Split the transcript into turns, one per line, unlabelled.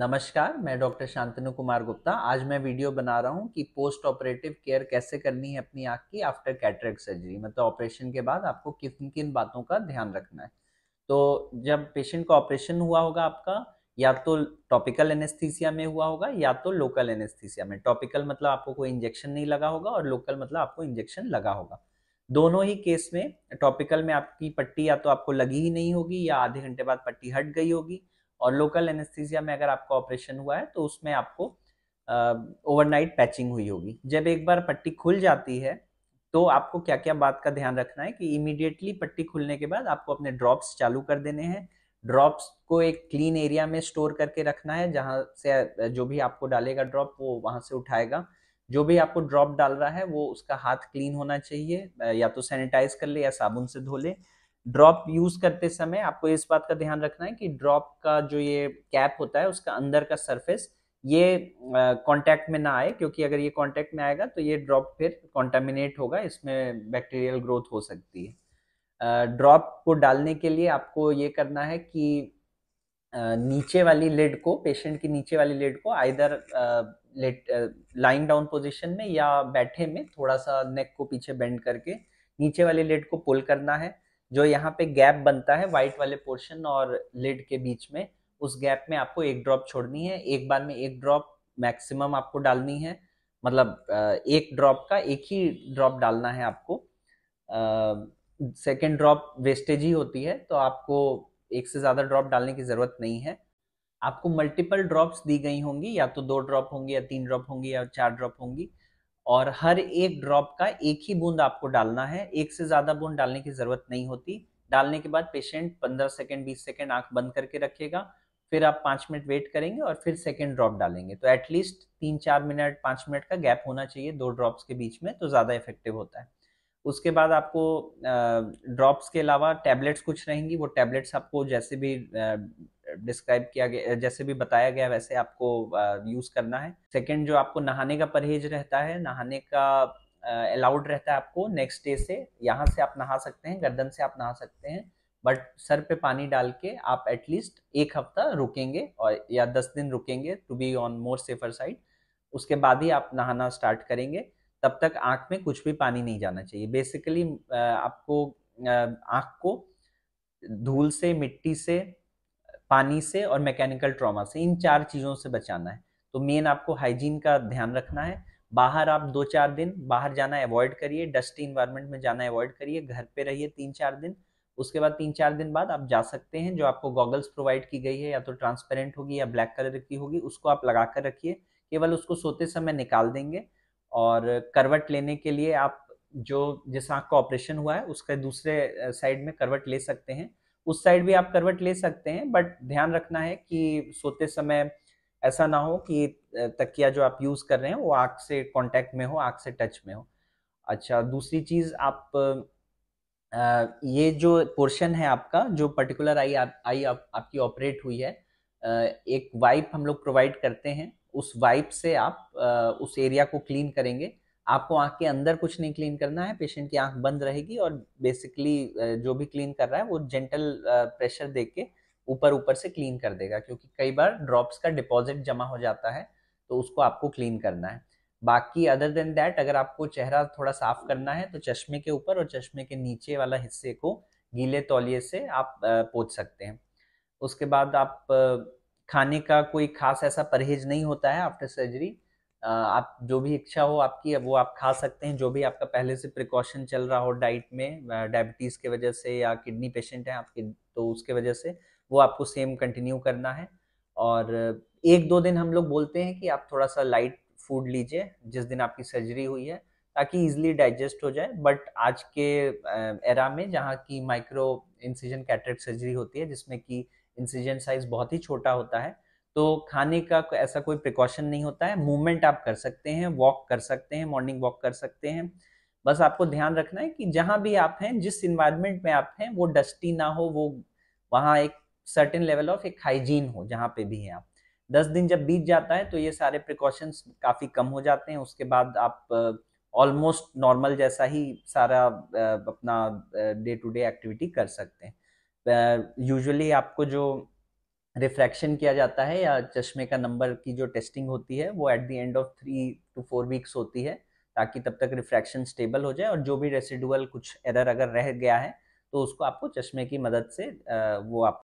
नमस्कार मैं डॉक्टर शांतनु कुमार गुप्ता आज मैं वीडियो बना रहा हूँ कि पोस्ट ऑपरेटिव केयर कैसे करनी है अपनी आँख की आफ्टर कैटरेक्ट सर्जरी मतलब ऑपरेशन के बाद आपको किन किन बातों का ध्यान रखना है तो जब पेशेंट का ऑपरेशन हुआ होगा आपका या तो टॉपिकल एनेस्थीसिया में हुआ होगा या तो लोकल एनेस्थीसिया में टॉपिकल मतलब आपको कोई इंजेक्शन नहीं लगा होगा और लोकल मतलब आपको इंजेक्शन लगा होगा दोनों ही केस में टॉपिकल में आपकी पट्टी या तो आपको लगी ही नहीं होगी या आधे घंटे बाद पट्टी हट गई होगी और लोकल एनेस्थीसिया में अगर आपका ऑपरेशन हुआ है तो उसमें आपको ओवरनाइट पैचिंग हुई होगी जब एक बार पट्टी खुल जाती है तो आपको क्या क्या बात का ध्यान रखना है कि इमीडिएटली पट्टी खुलने के बाद आपको अपने ड्रॉप्स चालू कर देने हैं ड्रॉप्स को एक क्लीन एरिया में स्टोर करके रखना है जहाँ से जो भी आपको डालेगा ड्रॉप वो वहाँ से उठाएगा जो भी आपको ड्रॉप डाल रहा है वो उसका हाथ क्लीन होना चाहिए या तो सैनिटाइज कर ले या साबुन से धो ले ड्रॉप यूज करते समय आपको इस बात का ध्यान रखना है कि ड्रॉप का जो ये कैप होता है उसका अंदर का सरफेस ये कांटेक्ट में ना आए क्योंकि अगर ये कांटेक्ट में आएगा तो ये ड्रॉप फिर कॉन्टामिनेट होगा इसमें बैक्टीरियल ग्रोथ हो सकती है ड्रॉप को डालने के लिए आपको ये करना है कि नीचे वाली लेड को पेशेंट की नीचे वाली लेड को either let line down position में या बैठे में थोड़ा सा नेक को पीछे बेंड करके नीचे वाली लेड को पुल करना है जो यहाँ पे गैप बनता है वाइट वाले पोर्शन और लिड के बीच में उस गैप में आपको एक ड्रॉप छोड़नी है एक बार में एक ड्रॉप मैक्सिमम आपको डालनी है मतलब एक ड्रॉप का एक ही ड्रॉप डालना है आपको सेकेंड ड्रॉप वेस्टेज ही होती है तो आपको एक से ज़्यादा ड्रॉप डालने की ज़रूरत नहीं है आपको मल्टीपल ड्रॉप्स दी गई होंगी या तो दो ड्रॉप होंगी या तीन ड्रॉप होंगी या चार ड्रॉप होंगी और हर एक ड्रॉप का एक ही बूंद आपको डालना है एक से ज्यादा बूंद डालने की जरूरत नहीं होती डालने के बाद पेशेंट 15 सेकेंड 20 सेकेंड आंख बंद करके रखेगा फिर आप पाँच मिनट वेट करेंगे और फिर सेकेंड ड्रॉप डालेंगे तो एटलीस्ट तीन चार मिनट पाँच मिनट का गैप होना चाहिए दो ड्रॉप्स के बीच में तो ज़्यादा इफेक्टिव होता है उसके बाद आपको ड्रॉप्स के अलावा टैबलेट्स कुछ रहेंगी वो टैबलेट्स आपको जैसे भी डिस्क्राइब किया गया जैसे भी बताया गया वैसे आपको यूज़ करना है सेकेंड जो आपको नहाने का परहेज रहता है नहाने का अलाउड रहता है आपको नेक्स्ट डे से यहाँ से आप नहा सकते हैं गर्दन से आप नहा सकते हैं बट सर पे पानी डाल के आप एटलीस्ट एक हफ्ता रुकेंगे और या दस दिन रुकेंगे to be on more safer side उसके बाद ही आप नहाना स्टार्ट करेंगे तब तक आँख में कुछ भी पानी नहीं जाना चाहिए बेसिकली आपको आँख को धूल से मिट्टी से पानी से और मैकेनिकल ट्रॉमा से इन चार चीज़ों से बचाना है तो मेन आपको हाइजीन का ध्यान रखना है बाहर आप दो चार दिन बाहर जाना अवॉइड करिए डस्टी इन्वायरमेंट में जाना अवॉइड करिए घर पे रहिए तीन चार दिन उसके बाद तीन चार दिन बाद आप जा सकते हैं जो आपको गॉगल्स प्रोवाइड की गई है या तो ट्रांसपेरेंट होगी या ब्लैक कलर की होगी उसको आप लगा कर रखिए केवल उसको सोते समय निकाल देंगे और करवट लेने के लिए आप जो जिस आँख का ऑपरेशन हुआ है उसके दूसरे साइड में करवट ले सकते हैं उस साइड भी आप करवट ले सकते हैं बट ध्यान रखना है कि सोते समय ऐसा ना हो कि तकिया जो आप यूज़ कर रहे हैं वो आग से कांटेक्ट में हो आँख से टच में हो अच्छा दूसरी चीज़ आप आ, ये जो पोर्शन है आपका जो पर्टिकुलर आई आ, आई आ, आपकी ऑपरेट हुई है आ, एक वाइप हम लोग प्रोवाइड करते हैं उस वाइप से आप आ, उस एरिया को क्लीन करेंगे आपको आंख के अंदर कुछ नहीं क्लीन करना है पेशेंट की आंख बंद रहेगी और बेसिकली जो भी क्लीन कर रहा है वो जेंटल प्रेशर दे के ऊपर ऊपर से क्लीन कर देगा क्योंकि कई बार ड्रॉप्स का डिपॉजिट जमा हो जाता है तो उसको आपको क्लीन करना है बाकी अदर देन दैट अगर आपको चेहरा थोड़ा साफ करना है तो चश्मे के ऊपर और चश्मे के नीचे वाला हिस्से को गीले तौलिए से आप पोच सकते हैं उसके बाद आप खाने का कोई खास ऐसा परहेज नहीं होता है आफ्टर सर्जरी आप जो भी इच्छा हो आपकी वो आप खा सकते हैं जो भी आपका पहले से प्रिकॉशन चल रहा हो डाइट में डायबिटीज़ के वजह से या किडनी पेशेंट है आपके तो उसके वजह से वो आपको सेम कंटिन्यू करना है और एक दो दिन हम लोग बोलते हैं कि आप थोड़ा सा लाइट फूड लीजिए जिस दिन आपकी सर्जरी हुई है ताकि इजिली डाइजेस्ट हो जाए बट आज के एरा में जहाँ की माइक्रो इंसिजन कैटरेक्ट सर्जरी होती है जिसमें कि इंसिजन साइज बहुत ही छोटा होता है तो खाने का ऐसा कोई प्रिकॉशन नहीं होता है मूवमेंट आप कर सकते हैं वॉक कर सकते हैं मॉर्निंग वॉक कर सकते हैं बस आपको ध्यान रखना है कि जहाँ भी आप हैं जिस इन्वायरमेंट में आप हैं वो डस्टी ना हो वो वहाँ एक सर्टेन लेवल ऑफ एक हाइजीन हो जहाँ पे भी हैं आप दस दिन जब बीत जाता है तो ये सारे प्रिकॉशंस काफ़ी कम हो जाते हैं उसके बाद आप ऑलमोस्ट uh, नॉर्मल जैसा ही सारा uh, अपना डे टू डे एक्टिविटी कर सकते हैं यूजुअली uh, आपको जो रिफ्रैक्शन किया जाता है या चश्मे का नंबर की जो टेस्टिंग होती है वो at the end of three two four weeks होती है ताकि तब तक रिफ्रैक्शन स्टेबल हो जाए और जो भी रेसिडुअल कुछ एरर अगर रह गया है तो उसको आपको चश्मे की मदद से वो आप